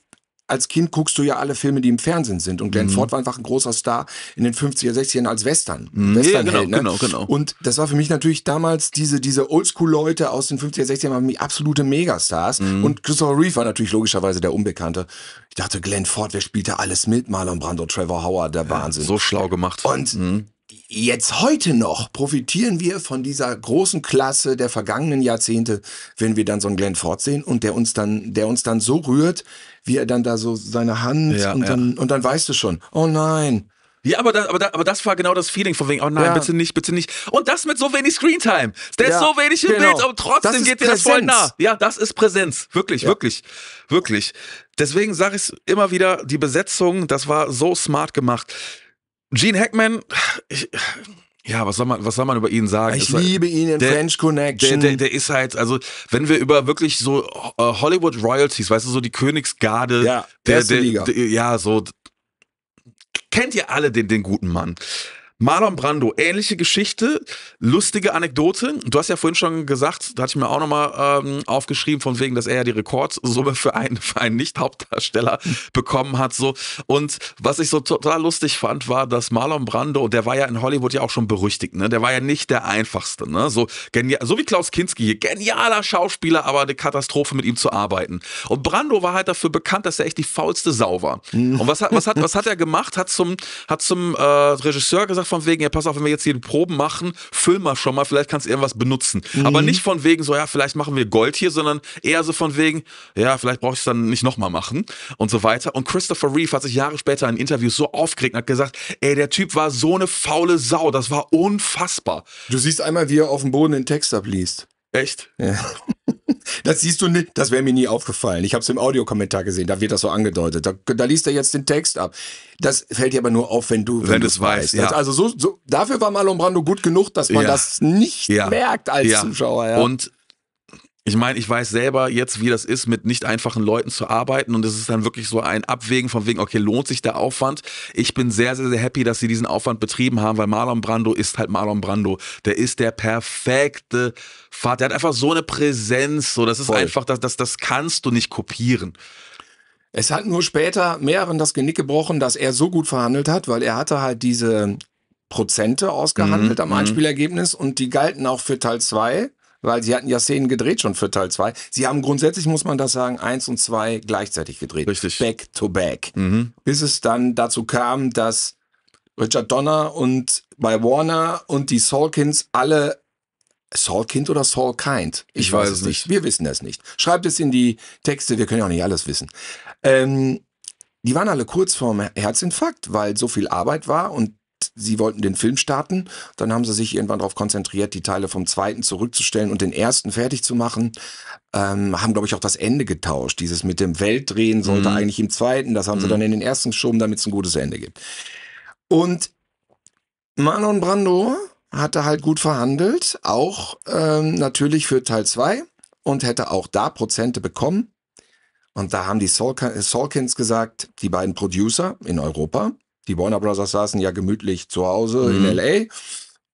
Speaker 2: als Kind guckst du ja alle Filme, die im Fernsehen sind. Und Glenn mhm. Ford war einfach ein großer Star in den 50er, 60ern als Western. Mhm. Western ja, genau, ne? genau, genau. Und das war für mich natürlich damals diese, diese Oldschool-Leute aus den 50er, 60ern waren absolute Megastars. Mhm. Und Christopher Reeve war natürlich logischerweise der Unbekannte. Ich dachte, Glenn Ford, wer spielt da alles mit? Marlon Brando, Trevor Howard, der ja, Wahnsinn. So schlau gemacht. Und mhm jetzt heute noch profitieren wir von dieser großen Klasse der vergangenen Jahrzehnte, wenn wir dann so einen Glenn Ford sehen und der uns dann, der uns dann so rührt, wie er dann da so seine Hand ja, und, ja. Dann, und dann weißt du schon, oh nein,
Speaker 1: ja, aber das, aber, das, aber das war genau das Feeling von wegen, oh nein, ja. bitte nicht, bitte nicht. Und das mit so wenig Screentime. Der ja, ist so wenig im genau. Bild, aber trotzdem geht dir das voll nah. Ja, das ist Präsenz. Wirklich, ja. wirklich, wirklich. Deswegen sage ich es immer wieder, die Besetzung, das war so smart gemacht. Gene Hackman, ich, ja, was soll man, was soll man über ihn sagen? Ich ist liebe halt, ihn in der, French Connection. Der, der, der, ist halt, also wenn wir über wirklich so äh, Hollywood Royalties, weißt du, so die Königsgarde, ja, der, der, Liga. ja, so kennt ihr alle den, den guten Mann. Marlon Brando, ähnliche Geschichte, lustige Anekdote. Du hast ja vorhin schon gesagt, da hatte ich mir auch nochmal ähm, aufgeschrieben, von wegen, dass er ja die Rekordsumme für einen, für einen Nicht-Hauptdarsteller bekommen hat. So. Und was ich so total lustig fand, war, dass Marlon Brando, der war ja in Hollywood ja auch schon berüchtigt, ne? Der war ja nicht der einfachste, ne? So, so wie Klaus Kinski hier, genialer Schauspieler, aber eine Katastrophe mit ihm zu arbeiten. Und Brando war halt dafür bekannt, dass er echt die faulste Sau war. Mhm. Und was hat, was hat, was hat er gemacht? Hat zum, hat zum äh, Regisseur gesagt, von wegen, ja, pass auf, wenn wir jetzt hier die Proben machen, füll mal schon mal, vielleicht kannst du irgendwas benutzen. Mhm. Aber nicht von wegen so, ja, vielleicht machen wir Gold hier, sondern eher so von wegen, ja, vielleicht brauche ich es dann nicht nochmal machen und so weiter. Und Christopher Reeve hat sich Jahre später in Interviews so aufgeregt und hat gesagt, ey, der Typ war so eine faule Sau, das war unfassbar. Du siehst einmal, wie er auf dem Boden den Text abliest. Echt?
Speaker 2: Ja. Das siehst du nicht, das wäre mir nie aufgefallen. Ich habe es im Audiokommentar gesehen, da wird das so angedeutet. Da, da, liest er jetzt den Text ab. Das fällt dir aber nur auf, wenn du wenn, wenn weißt. Ja. Also so, so, dafür war Marlon Brando gut genug, dass man ja. das
Speaker 1: nicht merkt als Zuschauer. Und ich meine, ich weiß selber jetzt, wie das ist, mit nicht einfachen Leuten zu arbeiten und es ist dann wirklich so ein Abwägen von wegen, okay, lohnt sich der Aufwand? Ich bin sehr, sehr, sehr happy, dass sie diesen Aufwand betrieben haben, weil Marlon Brando ist halt Marlon Brando. Der ist der perfekte Vater. Der hat einfach so eine Präsenz, so das ist Voll. einfach, das, das, das kannst du nicht kopieren. Es hat
Speaker 2: nur später mehreren das Genick gebrochen, dass er so gut verhandelt hat, weil er hatte halt diese Prozente ausgehandelt mhm, am mhm. Einspielergebnis und die galten auch für Teil 2 weil sie hatten ja Szenen gedreht schon für Teil 2. Sie haben grundsätzlich, muss man das sagen, 1 und 2 gleichzeitig gedreht. Richtig. Back to back. Mhm. Bis es dann dazu kam, dass Richard Donner und bei Warner und die Salkins alle Saul Kind oder Saul Kind? Ich, ich weiß, weiß, es nicht. nicht. Wir wissen es nicht. Schreibt es in die Texte, wir können ja auch nicht alles wissen. Ähm, die waren alle kurz vorm Herzinfarkt, weil so viel Arbeit war und sie wollten den Film starten. Dann haben sie sich irgendwann darauf konzentriert, die Teile vom zweiten zurückzustellen und den ersten fertig zu machen. Ähm, haben, glaube ich, auch das Ende getauscht. Dieses mit dem Weltdrehen sollte mhm. eigentlich im zweiten. Das haben mhm. sie dann in den ersten geschoben, damit es ein gutes Ende gibt. Und Manon Brando hatte halt gut verhandelt, auch ähm, natürlich für Teil 2 und hätte auch da Prozente bekommen. Und da haben die Salkins gesagt, die beiden Producer in Europa, die Warner Brothers saßen ja gemütlich zu Hause mhm. in LA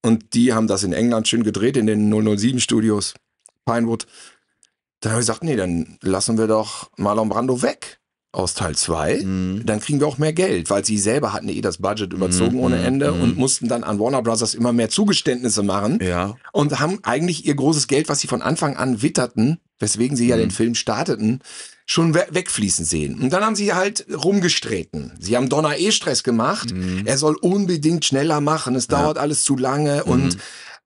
Speaker 2: und die haben das in England schön gedreht in den 007 Studios Pinewood. Da habe ich gesagt, nee, dann lassen wir doch Marlon Brando weg aus Teil 2, mhm. dann kriegen wir auch mehr Geld, weil sie selber hatten eh das Budget überzogen mhm. ohne Ende mhm. und mhm. mussten dann an Warner Brothers immer mehr Zugeständnisse machen ja. und haben eigentlich ihr großes Geld, was sie von Anfang an witterten, weswegen sie ja mhm. den Film starteten, schon we wegfließen sehen. Und dann haben sie halt rumgestreten. Sie haben Donner eh Stress gemacht. Mhm. Er soll unbedingt schneller machen. Es ja. dauert alles zu lange mhm. und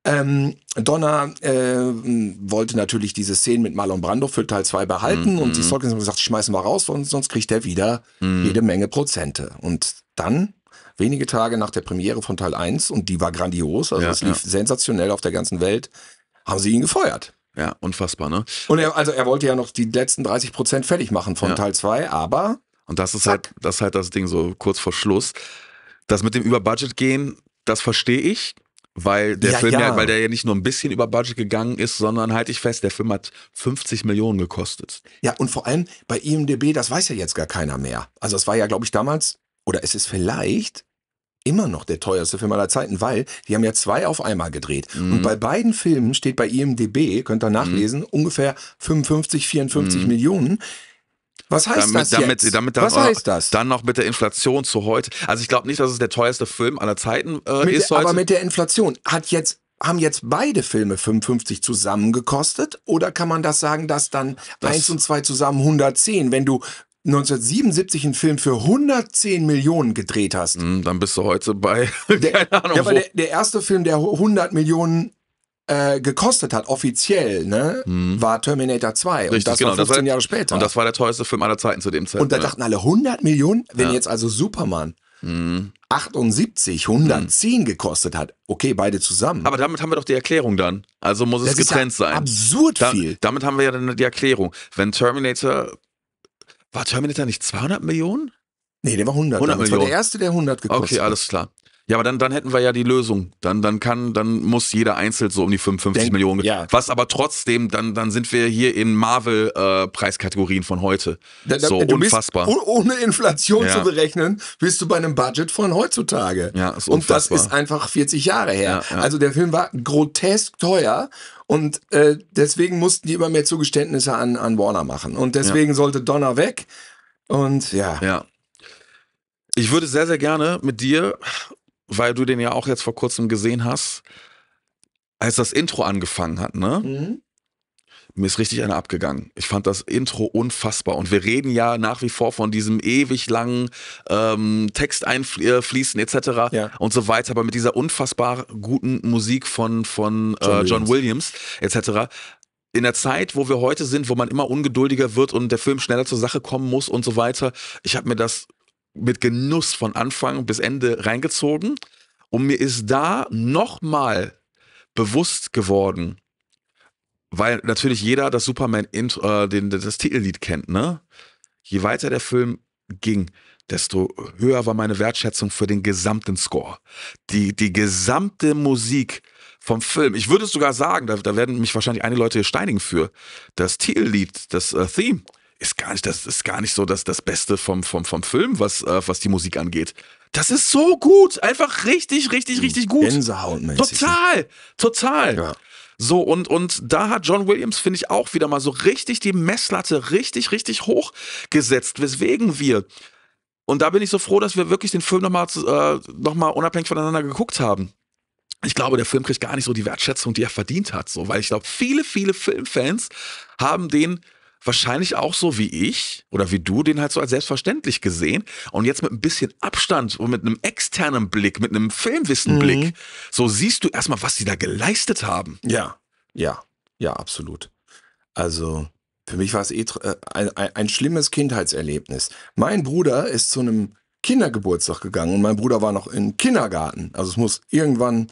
Speaker 2: ähm, Donna äh, wollte natürlich diese Szene mit Marlon Brando für Teil 2 behalten mm und die Sorkins haben gesagt, schmeißen wir raus, sonst, sonst kriegt er wieder mm jede Menge Prozente. Und dann, wenige Tage nach der Premiere von Teil 1, und die war grandios, also es lief ja. sensationell auf der ganzen Welt, haben sie ihn gefeuert. Ja, unfassbar, ne? Und er, also er wollte ja noch die letzten 30 Prozent fertig machen von ja. Teil 2, aber. Und
Speaker 1: das ist halt, zack. halt, das ist halt das Ding so kurz vor Schluss. Das mit dem über Budget gehen, das verstehe ich, weil der ja, Film ja. weil der ja nicht nur ein bisschen über Budget gegangen ist, sondern halte ich fest, der Film hat 50 Millionen gekostet. Ja, und vor allem bei IMDb, das weiß ja jetzt gar keiner
Speaker 2: mehr. Also es war ja, glaube ich, damals oder es ist vielleicht immer noch der teuerste Film aller Zeiten, weil die haben ja zwei auf einmal gedreht. Mhm. Und bei beiden Filmen steht bei IMDB, könnt ihr nachlesen, mhm. ungefähr 55, 54 mhm. Millionen.
Speaker 1: Was heißt damit, das damit, Damit dann Was heißt das? Dann noch mit der Inflation zu heute. Also ich glaube nicht, dass es der teuerste Film aller Zeiten äh, mit, ist heute. Aber mit
Speaker 2: der Inflation hat jetzt haben jetzt beide Filme 55 zusammen gekostet? Oder kann man das sagen, dass dann das, eins und zwei zusammen 110, wenn du 1977 einen Film für 110 Millionen gedreht hast. Mm, dann bist du heute bei. Der, keine Ahnung. Ja, aber der, der, erste Film, der 100 Millionen äh, gekostet hat, offiziell, ne, mm. war Terminator 2. Richtig, und das genau, war 15 das war, genau, Jahre später. Und
Speaker 1: das war der teuerste Film aller Zeiten zu dem Zeitpunkt. Und da ne? dachten alle
Speaker 2: 100 Millionen, wenn ja. jetzt also Superman. 78, hm. 110 gekostet
Speaker 1: hat. Okay, beide zusammen. Aber damit haben wir doch die Erklärung dann. Also muss es getrennt ist ja sein. Absurd da, viel. Damit haben wir ja dann die Erklärung. Wenn Terminator war Terminator nicht 200 Millionen? Nee, der war 100. 100 Millionen. war der erste, der 100 gekostet hat. Okay, alles klar. Ja, aber dann, dann hätten wir ja die Lösung. Dann, dann kann, dann muss jeder einzeln so um die 55 Denk, Millionen. Ja. Was aber trotzdem, dann, dann sind wir hier in Marvel-Preiskategorien äh, von heute. Da, da, so unfassbar. Bist, ohne
Speaker 2: Inflation ja. zu berechnen, bist du bei einem Budget von heutzutage. Ja, ist unfassbar. Und das ist einfach 40 Jahre her. Ja, also der Film war grotesk teuer und äh, deswegen mussten die immer mehr Zugeständnisse an, an Warner machen. Und deswegen ja. sollte Donner weg. Und ja.
Speaker 1: Ja. Ich würde sehr, sehr gerne mit dir, weil du den ja auch jetzt vor kurzem gesehen hast, als das Intro angefangen hat, ne? Mhm mir ist richtig einer abgegangen. Ich fand das Intro unfassbar. Und wir reden ja nach wie vor von diesem ewig langen ähm, Text einfließen äh, etc. Ja. und so weiter. Aber mit dieser unfassbar guten Musik von, von John, äh, John Williams etc in der Zeit, wo wir heute sind, wo man immer ungeduldiger wird und der Film schneller zur Sache kommen muss und so weiter, ich habe mir das mit Genuss von Anfang bis Ende reingezogen und mir ist da nochmal bewusst geworden, weil natürlich jeder das Superman Intro, äh, den, das Titellied kennt, ne? Je weiter der Film ging, desto höher war meine Wertschätzung für den gesamten Score. Die, die gesamte Musik vom Film. Ich würde sogar sagen, da, da werden mich wahrscheinlich einige Leute steinigen für. Das Titellied, das äh, Theme, ist gar nicht, das ist gar nicht so das, das Beste vom, vom, vom Film, was, äh, was die Musik angeht. Das ist so gut. Einfach richtig, richtig, richtig gut. Gänsehautmäßig. Total, total. Ja. So, und, und da hat John Williams, finde ich, auch wieder mal so richtig die Messlatte richtig, richtig hoch gesetzt, weswegen wir. Und da bin ich so froh, dass wir wirklich den Film nochmal äh, noch unabhängig voneinander geguckt haben ich glaube, der Film kriegt gar nicht so die Wertschätzung, die er verdient hat, so, weil ich glaube, viele, viele Filmfans haben den wahrscheinlich auch so wie ich oder wie du den halt so als selbstverständlich gesehen und jetzt mit ein bisschen Abstand und mit einem externen Blick, mit einem Filmwissenblick, mhm. so siehst du erstmal, was sie da geleistet haben. Ja, ja, ja, absolut.
Speaker 2: Also für mich war es eh äh, ein, ein schlimmes Kindheitserlebnis. Mein Bruder ist zu einem Kindergeburtstag gegangen und mein Bruder war noch im Kindergarten. Also es muss irgendwann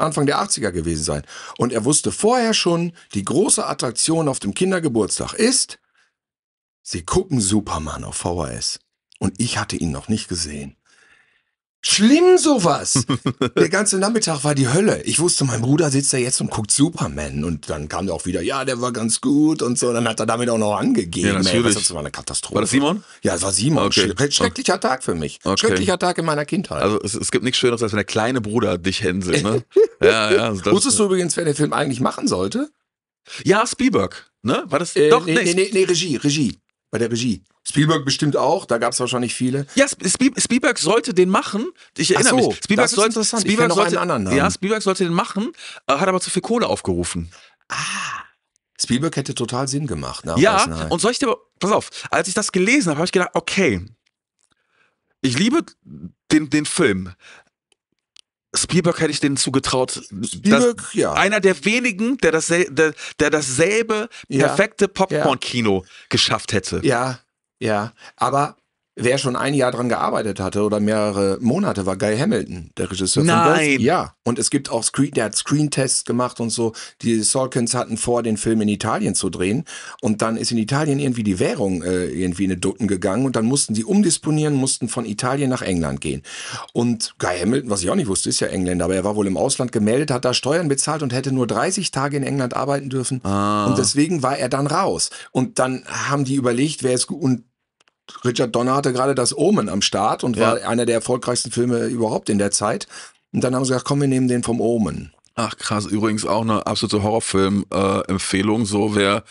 Speaker 2: Anfang der 80er gewesen sein. Und er wusste vorher schon, die große Attraktion auf dem Kindergeburtstag ist, sie gucken Superman auf VHS. Und ich hatte ihn noch nicht gesehen. Schlimm sowas. Der ganze Nachmittag war die Hölle. Ich wusste, mein Bruder sitzt da jetzt und guckt Superman. Und dann kam der auch wieder, ja, der war ganz gut und so. Dann hat er damit auch noch angegeben. Ja, natürlich. Ey, das war
Speaker 1: eine Katastrophe. War das Simon? Ja, es war Simon. Okay. Schrecklicher okay. Tag für mich. Okay. Schrecklicher Tag in meiner Kindheit. Also es, es, gibt nichts Schöneres, als wenn der kleine Bruder dich
Speaker 2: hänselt. Ne? ja, ja, also Wusstest du übrigens, wer den Film eigentlich machen sollte? Ja, Spielberg. Ne? War das? Äh, doch, nee, nee, nee, nee, Regie, Regie bei der Regie. Spielberg bestimmt auch, da gab es wahrscheinlich
Speaker 1: viele. Ja, Spielberg sollte den machen. Ich erinnere so, mich. Spielberg das ist interessant. Spielberg sollte, einen anderen ja, Spielberg sollte den machen, äh, hat aber zu viel Kohle aufgerufen. Ah. Spielberg hätte total Sinn gemacht. Ne? ja, Eisenheim. und soll ich dir, pass auf, als ich das gelesen habe, habe ich gedacht, okay, ich liebe den, den Film, Spielberg hätte ich denen zugetraut. Spielberg, ja. Einer der wenigen, der, das, der, der dasselbe perfekte ja. Popcorn-Kino ja. geschafft hätte. Ja, ja. Aber
Speaker 2: Wer schon ein Jahr dran gearbeitet hatte oder mehrere Monate, war Guy Hamilton, der Regisseur Nein. von Dolph. Ja, und es gibt auch Screen, der hat Screen-Tests gemacht und so. Die Salkins hatten vor, den Film in Italien zu drehen und dann ist in Italien irgendwie die Währung äh, irgendwie in den Dutten gegangen und dann mussten die umdisponieren, mussten von Italien nach England gehen. Und Guy Hamilton, was ich auch nicht wusste, ist ja Engländer, aber er war wohl im Ausland gemeldet, hat da Steuern bezahlt und hätte nur 30 Tage in England arbeiten dürfen. Ah. Und deswegen war er dann raus. Und dann haben die überlegt, wer ist gut und Richard Donner hatte gerade das Omen am Start und ja. war einer der erfolgreichsten Filme überhaupt in der Zeit. Und dann haben sie gesagt, komm, wir nehmen den vom Omen.
Speaker 1: Ach krass, übrigens auch eine absolute Horrorfilm-Empfehlung. Äh, so wer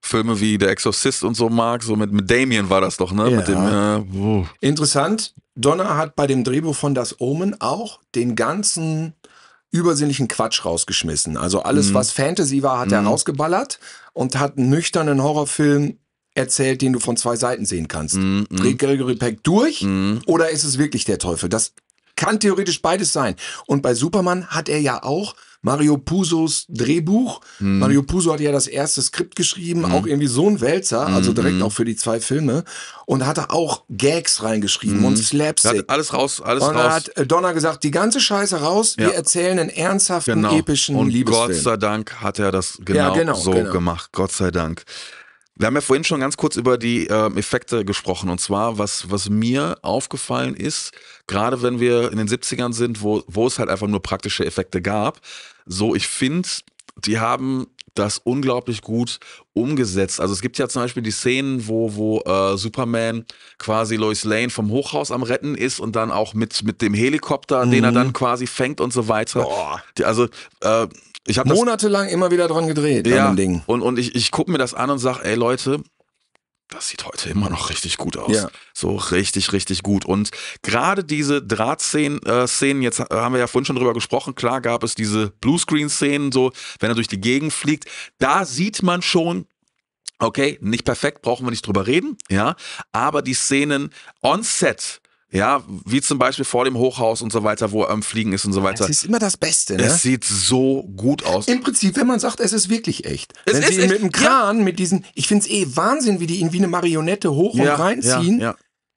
Speaker 1: Filme wie Der Exorcist und so mag, so mit, mit Damien war das doch, ne? Ja. Dem, äh,
Speaker 2: Interessant, Donner hat bei dem Drehbuch von Das Omen auch den ganzen übersinnlichen Quatsch rausgeschmissen. Also alles, mhm. was Fantasy war, hat mhm. er rausgeballert und hat einen nüchternen Horrorfilm erzählt, den du von zwei Seiten sehen kannst.
Speaker 1: Mm, Dreht
Speaker 2: Gregory Peck durch mm. oder ist es wirklich der Teufel? Das kann theoretisch beides sein. Und bei Superman hat er ja auch Mario Pusos Drehbuch. Mhm. Mario Puzo hat ja das erste Skript geschrieben, mhm. auch irgendwie so ein Wälzer, also direkt auch für die zwei Filme. Und hatte auch Gags reingeschrieben
Speaker 1: und Slapstick. alles raus, alles und raus. Und hat
Speaker 2: äh, Donner gesagt, die ganze Scheiße raus, ja. wir erzählen einen ernsthaften, genau. epischen und Liebesfilm. Gott sei
Speaker 1: Dank hat er das genau, ja, genau so genau. gemacht. Gott sei Dank. Wir haben ja vorhin schon ganz kurz über die äh, Effekte gesprochen. Und zwar, was, was mir aufgefallen ist, gerade wenn wir in den 70ern sind, wo, wo es halt einfach nur praktische Effekte gab, so ich finde, die haben das unglaublich gut umgesetzt. Also es gibt ja zum Beispiel die Szenen, wo, wo äh, Superman quasi Lois Lane vom Hochhaus am Retten ist und dann auch mit, mit dem Helikopter, mhm. den er mhm. dann quasi fängt und so weiter. Die, also äh, ich habe monatelang immer wieder dran gedreht ja, an dem Ding. Und, und ich, ich gucke mir das an und sage, ey Leute, das sieht heute immer noch richtig gut aus. Ja. So richtig, richtig gut. Und gerade diese Drahtszenen, äh, jetzt haben wir ja vorhin schon drüber gesprochen, klar gab es diese Bluescreen-Szenen, so, wenn er durch die Gegend fliegt, da sieht man schon, okay, nicht perfekt, brauchen wir nicht drüber reden, ja, aber die Szenen on set, ja, wie zum Beispiel vor dem Hochhaus und so weiter, wo er am Fliegen ist und so weiter. Es ist immer das Beste, ne? Es sieht so gut aus. Im Prinzip, wenn man sagt, es ist wirklich echt. Es wenn sie echt. mit
Speaker 2: dem Kran, ja. mit diesen, ich find's eh Wahnsinn, wie die ihn wie eine Marionette hoch ja, und reinziehen. Ja, ja.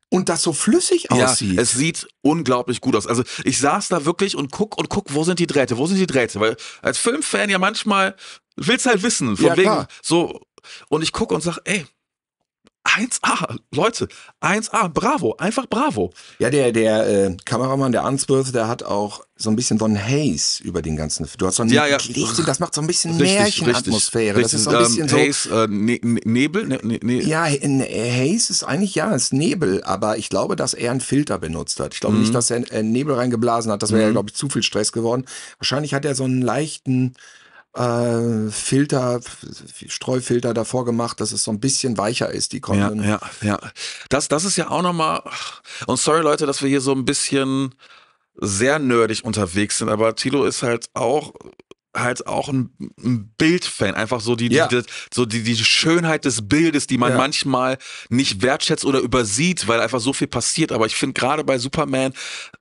Speaker 2: und das so flüssig aussieht.
Speaker 1: Ja, es sieht unglaublich gut aus. Also ich saß da wirklich und guck und guck, wo sind die Drähte, wo sind die Drähte? Weil als Filmfan ja manchmal willst halt wissen, von ja, wegen klar. so. Und ich guck und sag, ey, 1A, Leute, 1A, bravo,
Speaker 2: einfach bravo. Ja, der, der äh, Kameramann, der Answorth, der hat auch so ein bisschen so einen Haze über den ganzen. Du hast so einen ja, ja. Richtig, das macht so ein bisschen Märchenatmosphäre. das ist so ein bisschen ähm, so. Haze,
Speaker 1: äh, ne, ne- Nebel? Ne, ne, ne- ja,
Speaker 2: Haze ist eigentlich, ja, ist Nebel, aber ich glaube, dass er einen Filter benutzt hat. Ich glaube mhm. nicht, dass er äh, Nebel reingeblasen hat. Das wäre mhm. glaube ich, zu viel Stress geworden. Wahrscheinlich hat er so einen leichten äh, Filter, Streufilter davor gemacht, dass es so ein bisschen weicher ist, die Kondom.
Speaker 1: Ja, ja, ja. Das, das ist ja auch nochmal. Und sorry, Leute, dass wir hier so ein bisschen sehr nerdig unterwegs sind, aber Tilo ist halt auch halt auch ein, ein Bildfan, einfach so die, ja. die, so die, die Schönheit des Bildes, die man ja. manchmal nicht wertschätzt oder übersieht, weil einfach so viel passiert. Aber ich finde gerade bei Superman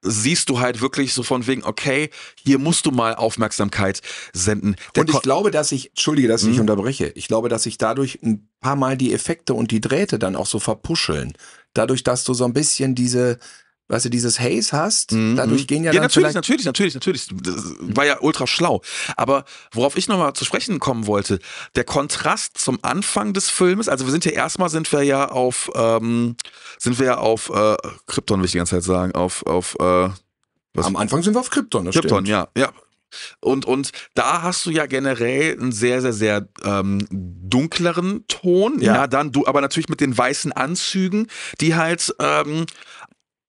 Speaker 1: siehst du halt wirklich so von wegen, okay, hier musst du mal Aufmerksamkeit senden. Der und ich
Speaker 2: glaube, dass ich, entschuldige, dass ich mhm. unterbreche, ich glaube, dass ich dadurch ein paar Mal die Effekte und die Drähte dann auch so verpuscheln. Dadurch, dass du so ein bisschen diese weißt du, dieses Haze hast, mhm. dadurch mhm. gehen ja, ja dann natürlich,
Speaker 1: natürlich, natürlich, natürlich, das war ja ultra schlau. Aber worauf ich nochmal zu sprechen kommen wollte, der Kontrast zum Anfang des Filmes, also wir sind ja erstmal sind wir ja auf, ähm, sind wir ja auf äh, Krypton, will ich die ganze Zeit sagen, auf, auf äh, was? Am Anfang sind wir auf Krypton, das Krypton, stimmt. ja, ja. Und, und da hast du ja generell einen sehr, sehr, sehr ähm, dunkleren Ton. Ja. ja, dann du, aber natürlich mit den weißen Anzügen, die halt ähm,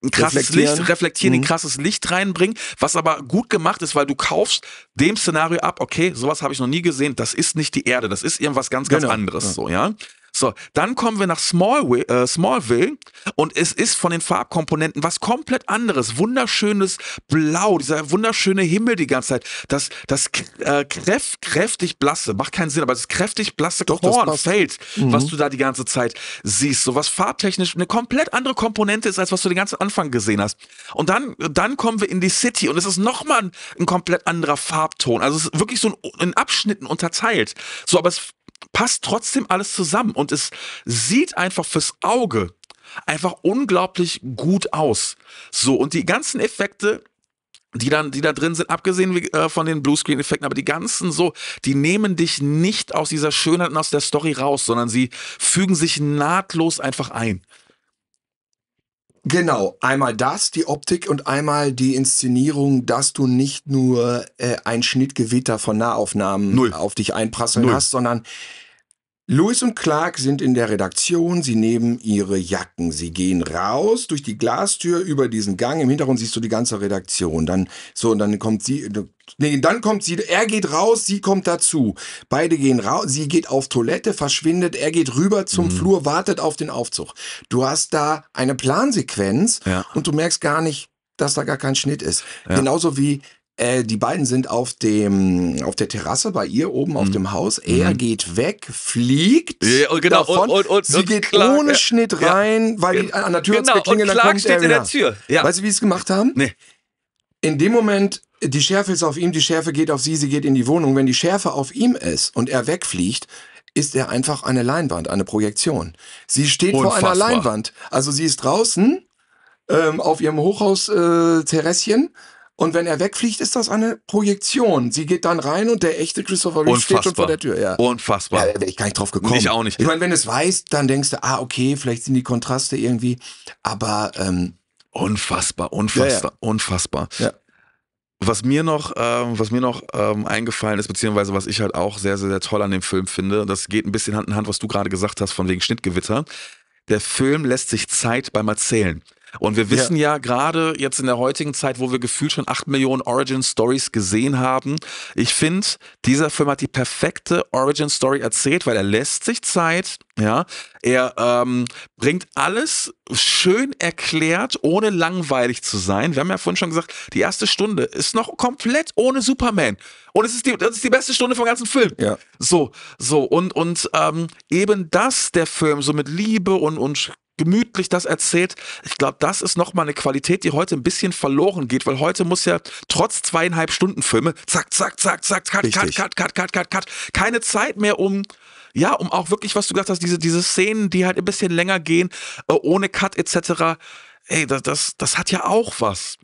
Speaker 1: ein krasses reflektieren. Licht, reflektieren, mhm. ein krasses Licht reinbringen, was aber gut gemacht ist, weil du kaufst dem Szenario ab, okay, sowas habe ich noch nie gesehen, das ist nicht die Erde, das ist irgendwas ganz, ganz genau. anderes, ja. so, ja. So, dann kommen wir nach Smallville, äh, Smallville und es ist von den Farbkomponenten was komplett anderes. Wunderschönes Blau, dieser wunderschöne Himmel die ganze Zeit. Das, das äh, kräft, kräftig blasse, macht keinen Sinn, aber das kräftig blasse Doch, Kornfeld, mhm. was du da die ganze Zeit siehst. So was farbtechnisch eine komplett andere Komponente ist, als was du den ganzen Anfang gesehen hast. Und dann, dann kommen wir in die City und es ist nochmal ein, komplett anderer Farbton. Also es ist wirklich so in, in Abschnitten unterteilt. So, aber es passt trotzdem alles zusammen und es sieht einfach fürs Auge einfach unglaublich gut aus. So, und die ganzen Effekte, die dann, die da drin sind, abgesehen äh, von den Bluescreen-Effekten, aber die ganzen so, die nehmen dich nicht aus dieser Schönheit und aus der Story raus, sondern sie fügen sich nahtlos einfach ein.
Speaker 2: Genau, einmal das, die Optik und einmal die Inszenierung, dass du nicht nur äh, ein Schnittgewitter von Nahaufnahmen Null. auf dich einprasseln Null. hast, sondern Louis und Clark sind in der Redaktion, sie nehmen ihre Jacken, sie gehen raus durch die Glastür über diesen Gang, im Hintergrund siehst du die ganze Redaktion, dann so und dann kommt sie nee, dann kommt sie, er geht raus, sie kommt dazu. Beide gehen raus, sie geht auf Toilette, verschwindet, er geht rüber zum mhm. Flur, wartet auf den Aufzug. Du hast da eine Plansequenz ja. und du merkst gar nicht, dass da gar kein Schnitt ist. Ja. Genauso wie äh, die beiden sind auf dem, auf der Terrasse bei ihr oben mhm. auf dem Haus. Mhm. Er mhm. geht weg, fliegt. Ja, genau.
Speaker 1: davon. Und, und, und, sie geht Clark,
Speaker 2: ohne Schnitt ja. rein, weil ja. an der Tür genau. hat geklingelt. Und Clark steht er in der Tür. Weißt du, wie sie es gemacht haben? Nee. In dem Moment, die Schärfe ist auf ihm, die Schärfe geht auf sie, sie geht in die Wohnung. Wenn die Schärfe auf ihm ist und er wegfliegt, ist er einfach eine Leinwand, eine Projektion. Sie steht Unfassbar. vor einer Leinwand. Also sie ist draußen ähm, auf ihrem Hochhaus-Terrässchen. Äh, und wenn er wegfliegt, ist das eine Projektion. Sie geht dann rein und der echte Christopher Reeve Unfassbar. steht schon vor der Tür. Ja.
Speaker 1: Unfassbar. Ja, da wäre ich gar nicht drauf gekommen. Ich auch nicht. Ich meine,
Speaker 2: wenn es weiß, dann denkst du, ah, okay, vielleicht sind die Kontraste irgendwie. Aber
Speaker 1: ähm, unfassbar, unfassbar, ja, ja. unfassbar. Ja. Was mir noch, ähm, was mir noch ähm, eingefallen ist, beziehungsweise was ich halt auch sehr, sehr, sehr toll an dem Film finde, das geht ein bisschen Hand in Hand, was du gerade gesagt hast, von wegen Schnittgewitter. Der Film lässt sich Zeit beim Erzählen. Und wir wissen ja, ja gerade jetzt in der heutigen Zeit, wo wir gefühlt schon acht Millionen Origin Stories gesehen haben, ich finde, dieser Film hat die perfekte Origin Story erzählt, weil er lässt sich Zeit, ja, er ähm, bringt alles schön erklärt, ohne langweilig zu sein. Wir haben ja vorhin schon gesagt, die erste Stunde ist noch komplett ohne Superman. Und es ist die, das ist die beste Stunde vom ganzen Film. Ja. So, so. Und, und ähm, eben das, der Film, so mit Liebe und, und gemütlich das erzählt. Ich glaube, das ist nochmal eine Qualität, die heute ein bisschen verloren geht, weil heute muss ja trotz zweieinhalb Stunden Filme, zack, zack, zack, zack, cut, Richtig. cut, cut, cut, cut, cut, cut, keine Zeit mehr um ja, um auch wirklich, was du gesagt hast, diese, diese Szenen, die halt ein bisschen länger gehen, äh, ohne Cut etc. Ey, das, das, das hat ja auch was.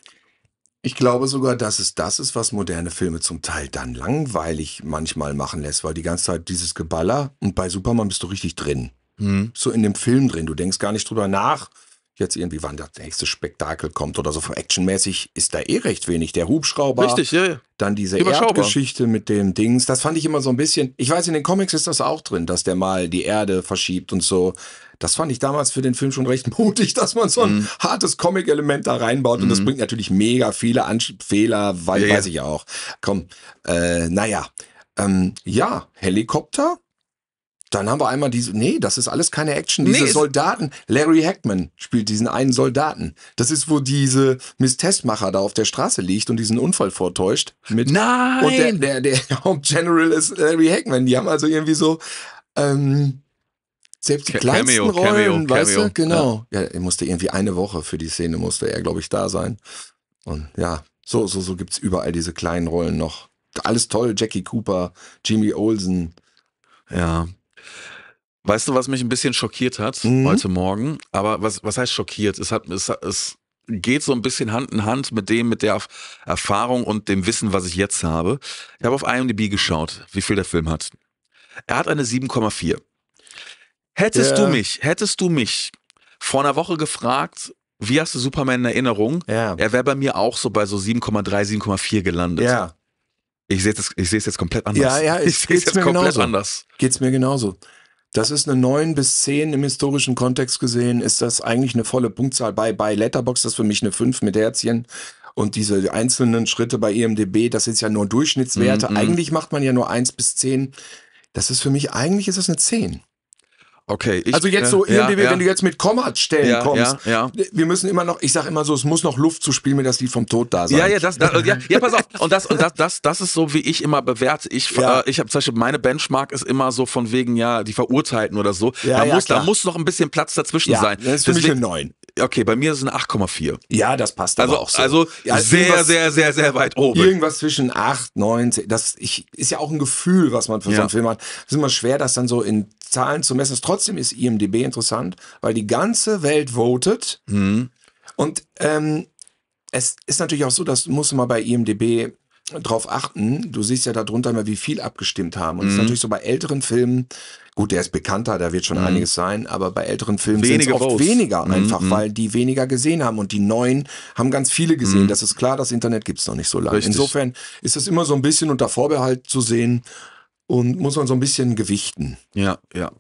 Speaker 2: Ich glaube sogar, dass es das ist, was moderne Filme zum Teil dann langweilig manchmal machen lässt, weil die ganze Zeit dieses Geballer und bei Superman bist du richtig drin hm. so in dem Film drin. Du denkst gar nicht drüber nach, jetzt irgendwie, wann das nächste Spektakel kommt oder so. Actionmäßig ist da eh recht wenig. Der Hubschrauber. Richtig, ja, ja. Dann diese Erdgeschichte mit dem Dings. Das fand ich immer so ein bisschen. Ich weiß, in den Comics ist das auch drin, dass der mal die Erde verschiebt und so. Das fand ich damals für den Film schon recht mutig, dass man so ein mhm. hartes Comic-Element da reinbaut. Und das mhm. bringt natürlich mega viele Ansch Fehler, weil, ja, weiß ich auch. Komm, äh, naja. Ähm, ja, Helikopter dann haben wir einmal diese, nee, das ist alles keine Action. Diese nee, Soldaten, Larry Hackman spielt diesen einen Soldaten. Das ist, wo diese Miss Testmacher da auf der Straße liegt und diesen Unfall vortäuscht. Mit. Nein! Und der, der, der General ist Larry Hackman. Die haben also irgendwie so, ähm, selbst die kleinsten Rollen, Cameo, weißt Cameo, du? Genau. Ja. ja, er musste irgendwie eine Woche für die Szene, musste er, glaube ich, da sein. Und ja, so, so, so gibt's überall diese kleinen Rollen
Speaker 1: noch. Alles toll, Jackie Cooper, Jimmy Olsen. Ja, Weißt du, was mich ein bisschen schockiert hat mhm. heute Morgen? Aber was, was heißt schockiert? Es, hat, es, es geht so ein bisschen Hand in Hand mit dem, mit der Erfahrung und dem Wissen, was ich jetzt habe. Ich habe auf IMDb geschaut, wie viel der Film hat. Er hat eine 7,4. Hättest yeah. du mich, hättest du mich vor einer Woche gefragt, wie hast du Superman in Erinnerung? Yeah. Er wäre bei mir auch so bei so 7,3, 7,4 gelandet. Ja. Ich sehe es jetzt, komplett anders. Ja, ja, ich sehe es jetzt komplett anders.
Speaker 2: Geht's mir genauso. Das ist eine 9 bis 10 im historischen Kontext gesehen, ist das eigentlich eine volle Punktzahl. Bei, bei Letterbox das ist für mich eine 5 mit Herzchen. Und diese einzelnen Schritte bei IMDB, e das sind ja nur Durchschnittswerte. Mm -mm. Eigentlich macht man ja nur 1 bis 10. Das ist für mich, eigentlich ist das eine 10.
Speaker 1: Okay. Ich, also jetzt äh, so äh, IMDb, ja, wenn du
Speaker 2: jetzt mit Komma-Stellen ja, kommst, ja, ja. wir müssen immer noch, ich sag immer so, es muss noch Luft zu spielen, mir das Lied vom Tod da sein. Ja, ja, das, das
Speaker 1: ja, ja, pass auf. Und das, und das, das, das ist so, wie ich immer bewerte. Ich, äh, ich habe zum Beispiel, meine Benchmark ist immer so von wegen, ja, die Verurteilten oder so. Ja, da, muss, da muss noch ein bisschen Platz dazwischen sein. Das ist für Deswegen, mich eine 9. Okay, bei mir ist es eine 8,4. Ja, das passt also, auch so. Also sehr, sehr, sehr, sehr weit oben. Irgendwas zwischen
Speaker 2: 8, 9, 10. Das ich, ist ja auch ein Gefühl, was man für so einen Film hat. Es ist immer schwer, das dann so in Zahlen zu messen Trotzdem ist IMDB interessant, weil die ganze Welt votet. Mhm. Und ähm, es ist natürlich auch so, das muss man bei IMDB drauf achten. Du siehst ja darunter immer, wie viel abgestimmt haben. Und mhm. ist natürlich so bei älteren Filmen, gut, der ist bekannter, da wird schon mhm. einiges sein, aber bei älteren Filmen sind es oft Votes. weniger mhm. einfach, mhm. weil die weniger gesehen haben. Und die neuen haben ganz viele gesehen. Mhm. Das ist klar, das Internet gibt es noch nicht so lange. Richtig. Insofern ist es immer so ein bisschen unter Vorbehalt zu sehen, und muss man so ein bisschen gewichten.
Speaker 1: Ja, ja.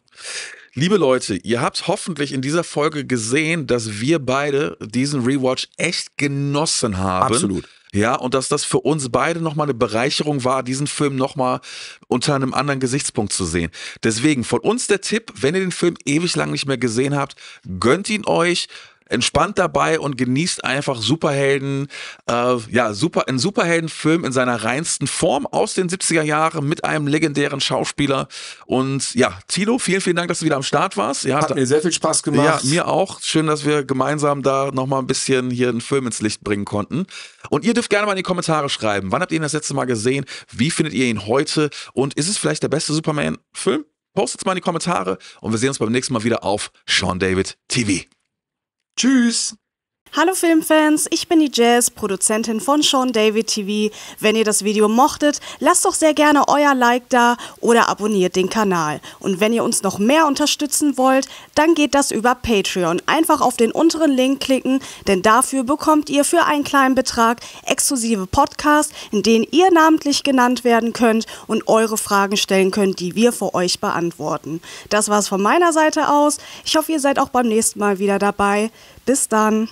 Speaker 1: Liebe Leute, ihr habt hoffentlich in dieser Folge gesehen, dass wir beide diesen Rewatch echt genossen haben. Absolut. Ja, und dass das für uns beide nochmal eine Bereicherung war, diesen Film nochmal unter einem anderen Gesichtspunkt zu sehen. Deswegen von uns der Tipp, wenn ihr den Film ewig lang nicht mehr gesehen habt, gönnt ihn euch entspannt dabei und genießt einfach Superhelden, äh, ja, super, einen Superheldenfilm in seiner reinsten Form aus den 70er Jahren mit einem legendären Schauspieler. Und ja, Tilo, vielen, vielen Dank, dass du wieder am Start warst. Ja, Hat da, mir sehr viel Spaß gemacht. Ja, mir auch. Schön, dass wir gemeinsam da nochmal ein bisschen hier einen Film ins Licht bringen konnten. Und ihr dürft gerne mal in die Kommentare schreiben, wann habt ihr ihn das letzte Mal gesehen? Wie findet ihr ihn heute? Und ist es vielleicht der beste Superman-Film? Postet es mal in die Kommentare und wir sehen uns beim nächsten Mal wieder auf Sean David TV. Tschüss! Hallo Filmfans, ich bin die Jazz, Produzentin von Sean David TV. Wenn ihr das Video mochtet, lasst doch sehr gerne euer Like da oder abonniert den Kanal. Und wenn ihr uns noch mehr unterstützen wollt, dann geht das über Patreon. Einfach auf den unteren Link klicken, denn dafür bekommt ihr für einen kleinen Betrag exklusive Podcasts, in denen ihr namentlich genannt werden könnt und eure Fragen stellen könnt, die wir für euch beantworten. Das war's von meiner Seite aus. Ich hoffe, ihr seid auch beim nächsten Mal wieder dabei. Bis dann.